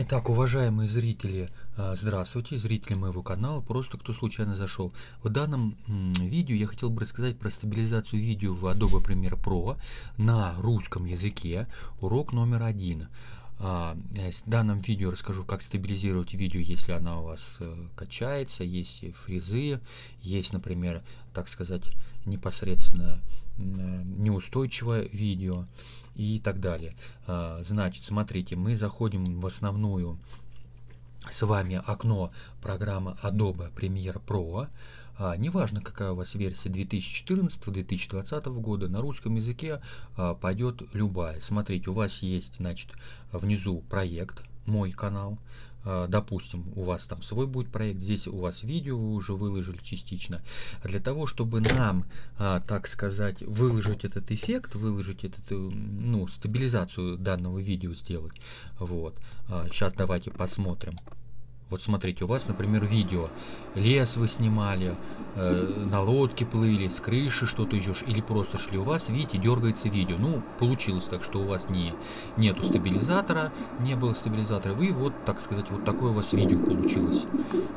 Итак, уважаемые зрители, э, здравствуйте, зрители моего канала, просто кто случайно зашел. В данном видео я хотел бы рассказать про стабилизацию видео в Adobe Premiere Pro на русском языке, урок номер один. А, я в данном видео расскажу, как стабилизировать видео, если она у вас э, качается, есть фрезы, есть, например, так сказать, непосредственно э, неустойчивое видео и так далее. А, значит, смотрите, мы заходим в основную с вами окно программы Adobe Premiere Pro. А, неважно, какая у вас версия 2014-2020 года, на русском языке а, пойдет любая. Смотрите, у вас есть, значит, внизу проект, мой канал, а, допустим, у вас там свой будет проект, здесь у вас видео вы уже выложили частично. Для того, чтобы нам, а, так сказать, выложить этот эффект, выложить этот, э, ну, стабилизацию данного видео сделать, вот. Сейчас а, давайте посмотрим. Вот смотрите, у вас, например, видео. Лес вы снимали, э, на лодке плыли, с крыши что-то идешь, или просто шли. У вас, видите, дергается видео. Ну, получилось так, что у вас не, нету стабилизатора, не было стабилизатора. Вы вот, так сказать, вот такое у вас видео получилось.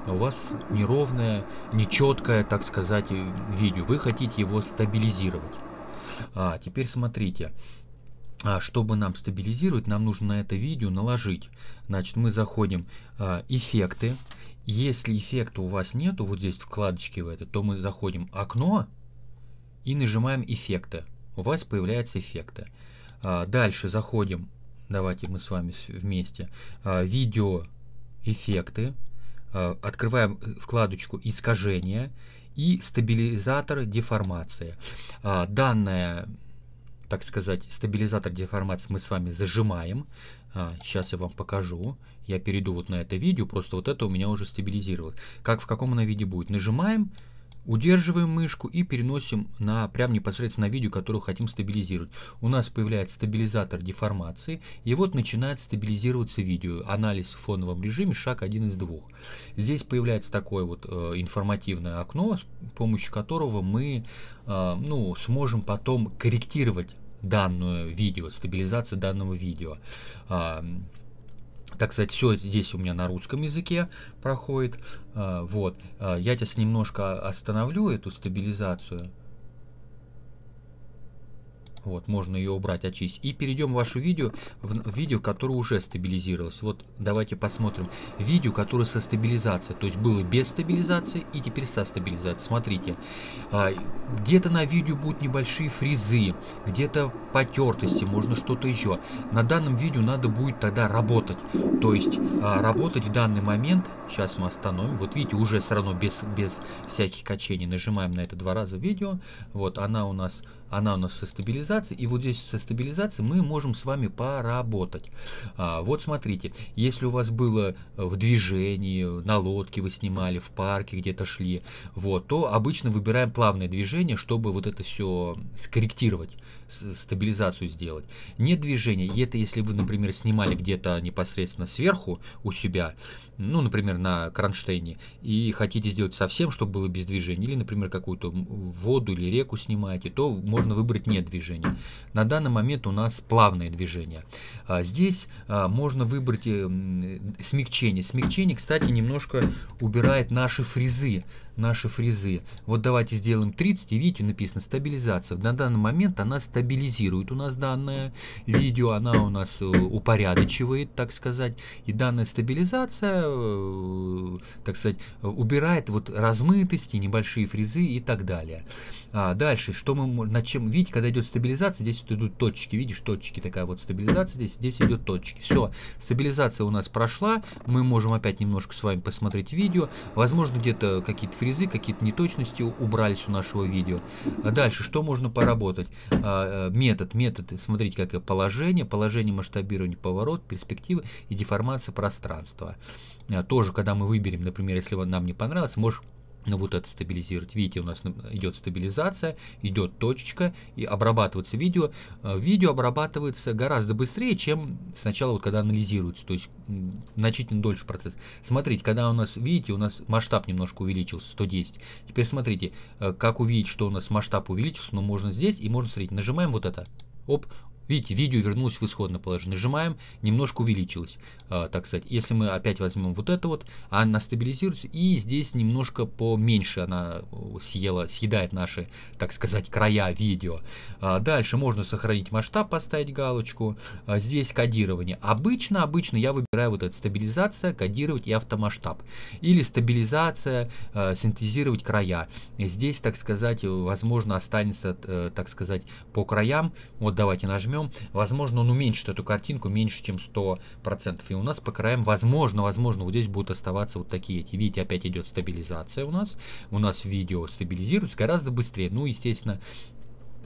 А у вас неровное, нечеткое, так сказать, видео. Вы хотите его стабилизировать. А, теперь Смотрите. А чтобы нам стабилизировать, нам нужно на это видео наложить. Значит, мы заходим э, «Эффекты». Если эффекта у вас нету, вот здесь вкладочки в это, то мы заходим «Окно» и нажимаем «Эффекты». У вас появляется эффекты. А, дальше заходим, давайте мы с вами вместе, а, «Видео», «Эффекты». А, открываем э, вкладочку «Искажения» и «Стабилизатор деформации». А, данная так сказать, стабилизатор деформации мы с вами зажимаем. А, сейчас я вам покажу. Я перейду вот на это видео, просто вот это у меня уже стабилизировалось. Как, в каком она виде будет? Нажимаем, удерживаем мышку и переносим на прям непосредственно на видео, которое хотим стабилизировать. У нас появляется стабилизатор деформации, и вот начинает стабилизироваться видео. Анализ в фоновом режиме, шаг один из двух. Здесь появляется такое вот э, информативное окно, с помощью которого мы э, ну, сможем потом корректировать данное видео, стабилизация данного видео. А, так сказать, все здесь у меня на русском языке проходит. А, вот. А, я сейчас немножко остановлю эту стабилизацию. Вот, можно ее убрать, очистить. И перейдем в ваше видео, в видео, которое уже стабилизировалось. Вот, давайте посмотрим. Видео, которое со стабилизацией. То есть было без стабилизации и теперь со стабилизацией. Смотрите, а, где-то на видео будут небольшие фрезы, где-то потертости, можно что-то еще. На данном видео надо будет тогда работать. То есть а, работать в данный момент. Сейчас мы остановим. Вот видите, уже все равно без, без всяких качений. Нажимаем на это два раза видео. Вот она у нас, она у нас со стабилизацией стабилизации, и вот здесь со стабилизацией мы можем с вами поработать. А, вот смотрите, если у вас было э, в движении, на лодке вы снимали, в парке где-то шли, вот, то обычно выбираем плавное движение, чтобы вот это все скорректировать, стабилизацию сделать. Нет движения, и это если вы, например, снимали где-то непосредственно сверху у себя, ну, например, на кронштейне, и хотите сделать совсем, чтобы было без движения, или, например, какую-то воду или реку снимаете, то можно выбрать нет движения движение. На данный момент у нас плавное движение. А, здесь а, можно выбрать э, смягчение. Смягчение, кстати, немножко убирает наши фрезы наши фрезы. Вот давайте сделаем 30, и видите, написано стабилизация. На данный момент она стабилизирует у нас данное видео, она у нас э, упорядочивает, так сказать. И данная стабилизация, э, так сказать, убирает вот размытости, небольшие фрезы и так далее. А дальше, что мы, над чем, видите, когда идет стабилизация, здесь вот идут точки, видишь, точки, такая вот стабилизация, здесь, здесь идет точки. Все, стабилизация у нас прошла, мы можем опять немножко с вами посмотреть видео, возможно, где-то какие-то фрезы, какие-то неточности убрались у нашего видео. А дальше, что можно поработать? А, э, метод, метод, смотрите, как и положение, положение масштабирования, поворот, перспектива и деформация пространства. А, тоже, когда мы выберем, например, если нам не понравилось, можешь ну, вот это стабилизировать. Видите, у нас идет стабилизация, идет точечка, и обрабатывается видео. Э, видео обрабатывается гораздо быстрее, чем сначала, вот, когда анализируется, то есть значительно дольше процесс. Смотрите, когда у нас, видите, у нас масштаб немножко увеличился, 110. Теперь смотрите, э, как увидеть, что у нас масштаб увеличился, но ну, можно здесь и можно, смотреть нажимаем вот это, оп, Видите, видео вернулось в исходное положение. Нажимаем, немножко увеличилось, а, так сказать. Если мы опять возьмем вот это вот, она стабилизируется, и здесь немножко поменьше она съела, съедает наши, так сказать, края видео. А, дальше можно сохранить масштаб, поставить галочку. А, здесь кодирование. Обычно, обычно я выбираю вот это стабилизация, кодировать и автомасштаб. Или стабилизация, синтезировать края. Здесь, так сказать, возможно, останется, э, так сказать, по краям. Вот давайте нажмем возьмем, возможно, он уменьшит эту картинку меньше, чем 100%. И у нас по краям, возможно, возможно, вот здесь будут оставаться вот такие эти. Видите, опять идет стабилизация у нас. У нас видео стабилизируется гораздо быстрее. Ну, естественно,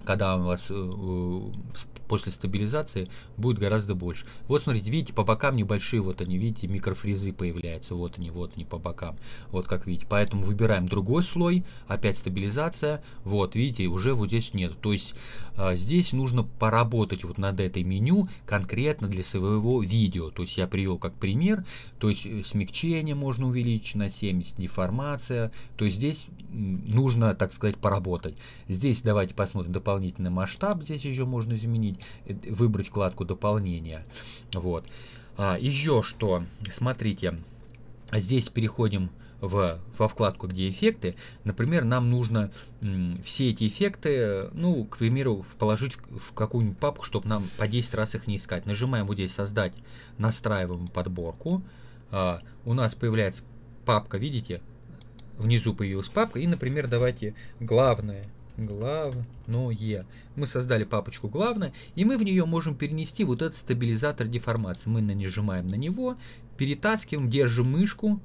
когда у вас э, э, после стабилизации будет гораздо больше. Вот смотрите, видите, по бокам небольшие, вот они, видите, микрофрезы появляются, вот они, вот они по бокам, вот как видите. Поэтому выбираем другой слой, опять стабилизация, вот, видите, уже вот здесь нет. То есть а, здесь нужно поработать вот над этой меню конкретно для своего видео. То есть я привел как пример, то есть смягчение можно увеличить на 70, деформация, то есть здесь нужно, так сказать, поработать. Здесь давайте посмотрим дополнительно дополнительный масштаб здесь еще можно изменить, э, выбрать вкладку дополнения. Вот. А, еще что, смотрите, здесь переходим в, во вкладку, где эффекты, например, нам нужно м, все эти эффекты, ну, к примеру, положить в какую-нибудь папку, чтобы нам по 10 раз их не искать. Нажимаем вот здесь «Создать», настраиваем подборку. А, у нас появляется папка, видите? Внизу появилась папка. И, например, давайте главное – главное. Мы создали папочку главное, и мы в нее можем перенести вот этот стабилизатор деформации. Мы нажимаем на него, перетаскиваем, держим мышку,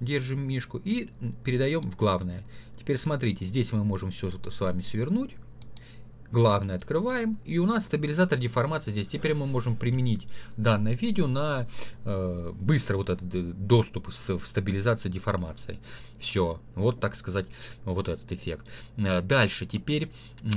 держим мишку и передаем в главное. Теперь смотрите, здесь мы можем все с вами свернуть. Главное открываем, и у нас стабилизатор деформации здесь. Теперь мы можем применить данное видео на э, быстро вот этот э, доступ с, стабилизацией стабилизации деформации. Все, вот так сказать, вот этот эффект. Э, дальше, теперь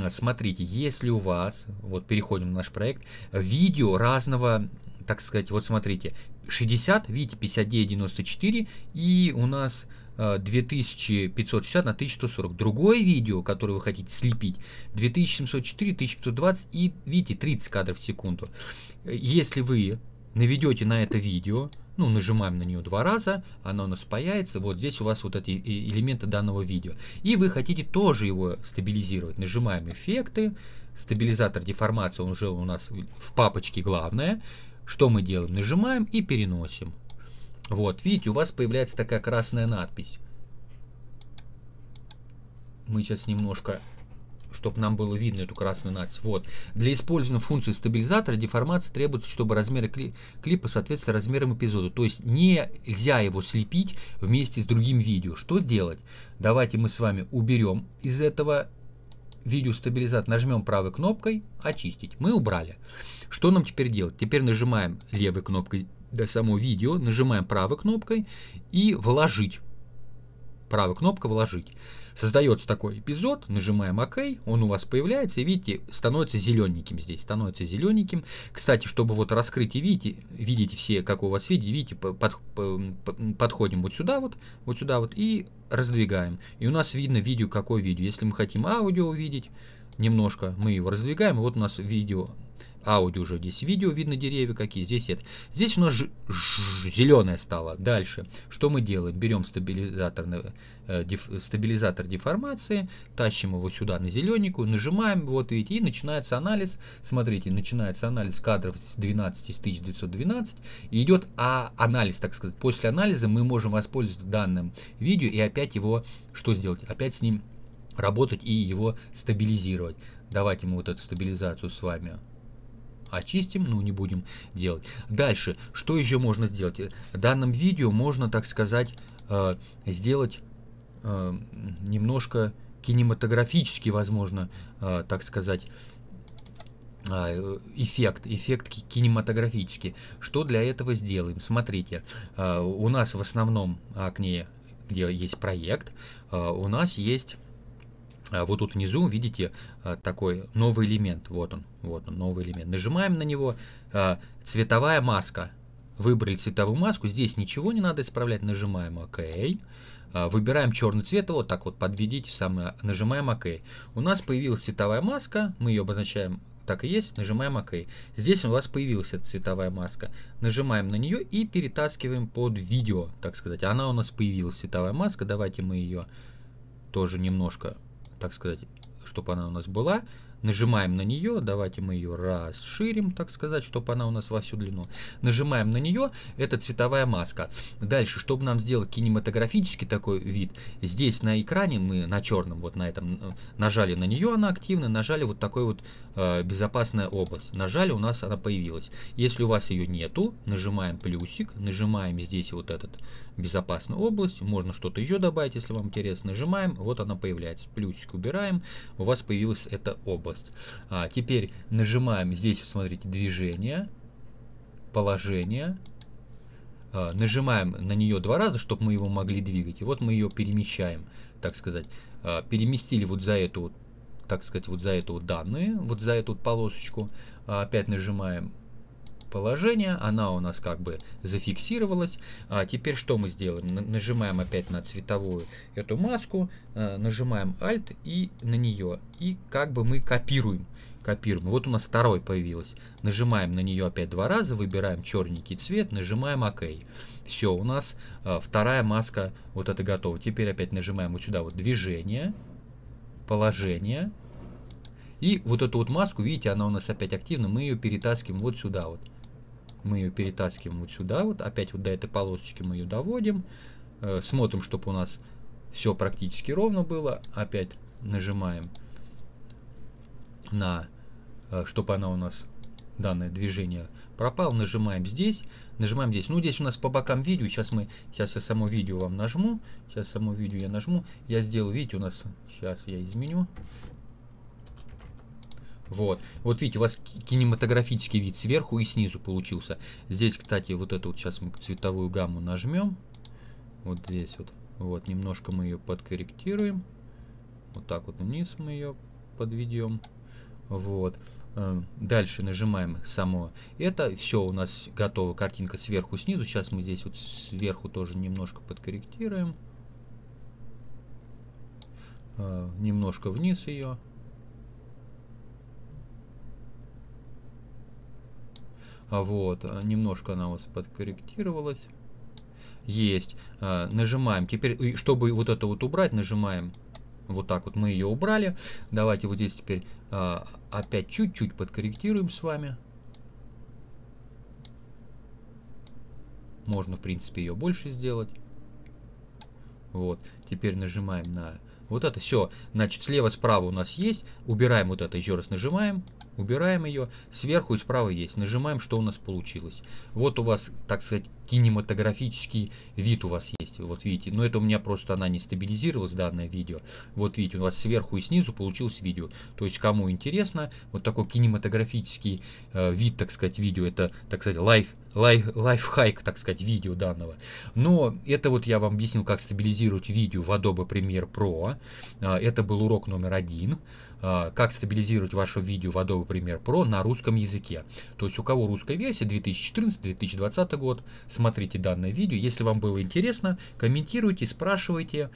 смотрите, если у вас, вот переходим на наш проект, видео разного так сказать, вот смотрите, 60, видите, 59, 94, и у нас 2560 э, на 1140. Другое видео, которое вы хотите слепить, 2704, 1520 и, видите, 30 кадров в секунду. Э, если вы наведете на это видео, ну, нажимаем на нее два раза, она у нас появится. вот здесь у вас вот эти э, элементы данного видео. И вы хотите тоже его стабилизировать. Нажимаем эффекты, стабилизатор деформации, он уже у нас в папочке главное. Что мы делаем? Нажимаем и переносим. Вот, видите, у вас появляется такая красная надпись. Мы сейчас немножко чтобы нам было видно эту красную надпись. Вот. Для использования функции стабилизатора деформация требуется, чтобы размеры кли клипа соответствовали размерам эпизода. То есть нельзя его слепить вместе с другим видео. Что делать? Давайте мы с вами уберем из этого видео стабилизатор, нажмем правой кнопкой «Очистить». Мы убрали. Что нам теперь делать? Теперь нажимаем левой кнопкой само видео, нажимаем правой кнопкой и «Вложить». правая кнопка «Вложить». Создается такой эпизод, нажимаем ОК, он у вас появляется, и видите, становится зелененьким здесь, становится зелененьким. Кстати, чтобы вот раскрыть и видите, видите все, как у вас видите, видите, под, подходим вот сюда вот, вот сюда вот и раздвигаем. И у нас видно видео, какое видео. Если мы хотим аудио увидеть, немножко мы его раздвигаем, вот у нас видео аудио уже здесь видео, видно деревья какие, здесь это. Здесь у нас ж, зеленое стало. Дальше, что мы делаем? Берем стабилизатор, э, деф, стабилизатор деформации, тащим его сюда на зелененькую, нажимаем, вот видите, и начинается анализ. Смотрите, начинается анализ кадров 12 из 1912, и идет а, анализ, так сказать. После анализа мы можем воспользоваться данным видео и опять его, что сделать? Опять с ним работать и его стабилизировать. Давайте мы вот эту стабилизацию с вами очистим, ну не будем делать. Дальше, что еще можно сделать? В данном видео можно, так сказать, э, сделать э, немножко кинематографически, возможно, э, так сказать, э, эффект, эффект кинематографический. Что для этого сделаем? Смотрите, э, у нас в основном окне, где есть проект, э, у нас есть а вот тут внизу видите а, такой новый элемент, вот он, вот он, новый элемент. Нажимаем на него, а, цветовая маска. Выбрали цветовую маску, здесь ничего не надо исправлять, нажимаем ОК. Выбираем черный цвет, вот так вот подведите, самое, нажимаем ОК. У нас появилась цветовая маска, мы ее обозначаем так и есть, нажимаем ОК. Здесь у вас появилась цветовая маска. Нажимаем на нее и перетаскиваем под видео, так сказать. Она у нас появилась, цветовая маска. Давайте мы ее тоже немножко так сказать, чтобы она у нас была, Нажимаем на нее, давайте мы ее расширим, так сказать, чтобы она у нас во всю длину. Нажимаем на нее, это цветовая маска. Дальше, чтобы нам сделать кинематографический такой вид, здесь на экране мы на черном, вот на этом, э, нажали на нее, она активна, нажали вот такой вот э, безопасная область. Нажали, у нас она появилась. Если у вас ее нету, нажимаем плюсик, нажимаем здесь вот этот безопасную область, можно что-то еще добавить, если вам интересно, нажимаем, вот она появляется. Плюсик убираем, у вас появилась эта область область. А теперь нажимаем здесь, смотрите, движение, положение. А, нажимаем на нее два раза, чтобы мы его могли двигать. И вот мы ее перемещаем, так сказать. А, переместили вот за эту, так сказать, вот за эту данные, вот за эту полосочку. А, опять нажимаем положение, она у нас как бы зафиксировалась. А теперь что мы сделаем? Нажимаем опять на цветовую эту маску, э, нажимаем Alt и на нее. И как бы мы копируем. Копируем. Вот у нас второй появилась. Нажимаем на нее опять два раза, выбираем черненький цвет, нажимаем ОК. Все, у нас э, вторая маска вот это готова. Теперь опять нажимаем вот сюда вот движение, положение, и вот эту вот маску, видите, она у нас опять активна, мы ее перетаскиваем вот сюда вот мы ее перетаскиваем вот сюда, вот опять вот до этой полосочки мы ее доводим, э, смотрим, чтобы у нас все практически ровно было, опять нажимаем на, э, чтобы она у нас, данное движение пропало, нажимаем здесь, нажимаем здесь, ну здесь у нас по бокам видео, сейчас мы, сейчас я само видео вам нажму, сейчас само видео я нажму, я сделал, видео у нас, сейчас я изменю, вот. Вот видите, у вас кинематографический вид сверху и снизу получился. Здесь, кстати, вот эту вот сейчас мы цветовую гамму нажмем. Вот здесь вот. Вот, немножко мы ее подкорректируем. Вот так вот вниз мы ее подведем. Вот. Эм, дальше нажимаем само это. Все, у нас готова картинка сверху снизу. Сейчас мы здесь вот сверху тоже немножко подкорректируем. Э, немножко вниз ее. А Вот, а, немножко она у вас подкорректировалась. Есть. А, нажимаем. Теперь, чтобы вот это вот убрать, нажимаем вот так вот. Мы ее убрали. Давайте вот здесь теперь а, опять чуть-чуть подкорректируем с вами. Можно, в принципе, ее больше сделать. Вот. Теперь нажимаем на... Вот это все. Значит, слева-справа у нас есть. Убираем вот это. Еще раз нажимаем. Убираем ее. Сверху и справа есть. Нажимаем, что у нас получилось. Вот у вас, так сказать, кинематографический вид у вас есть. Вот видите. Но это у меня просто она не стабилизировалась, данное видео. Вот видите, у вас сверху и снизу получилось видео. То есть, кому интересно, вот такой кинематографический э, вид, так сказать, видео. Это, так сказать, лайк, лайф, лайфхайк, так сказать, видео данного. Но это вот я вам объяснил, как стабилизировать видео в Adobe Premiere Pro. А, это был урок номер один. Э, как стабилизировать ваше видео в Adobe Premiere Pro на русском языке. То есть у кого русская версия 2014-2020 год, смотрите данное видео. Если вам было интересно, комментируйте, спрашивайте.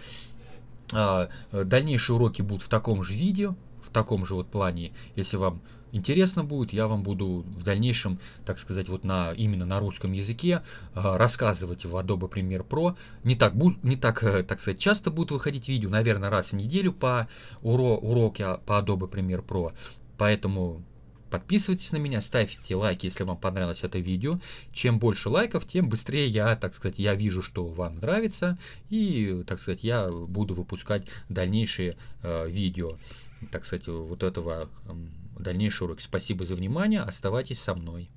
Э, дальнейшие уроки будут в таком же видео в таком же вот плане. Если вам интересно будет, я вам буду в дальнейшем, так сказать, вот на именно на русском языке а, рассказывать в Adobe Premiere Pro. Не так, не так, э, так сказать, часто будут выходить видео, наверное, раз в неделю по уро уроке по Adobe Premiere Pro. Поэтому подписывайтесь на меня, ставьте лайк, если вам понравилось это видео. Чем больше лайков, тем быстрее я, так сказать, я вижу, что вам нравится, и, так сказать, я буду выпускать дальнейшие э, видео так сказать, вот этого эм, дальнейшего. урок. Спасибо за внимание, оставайтесь со мной.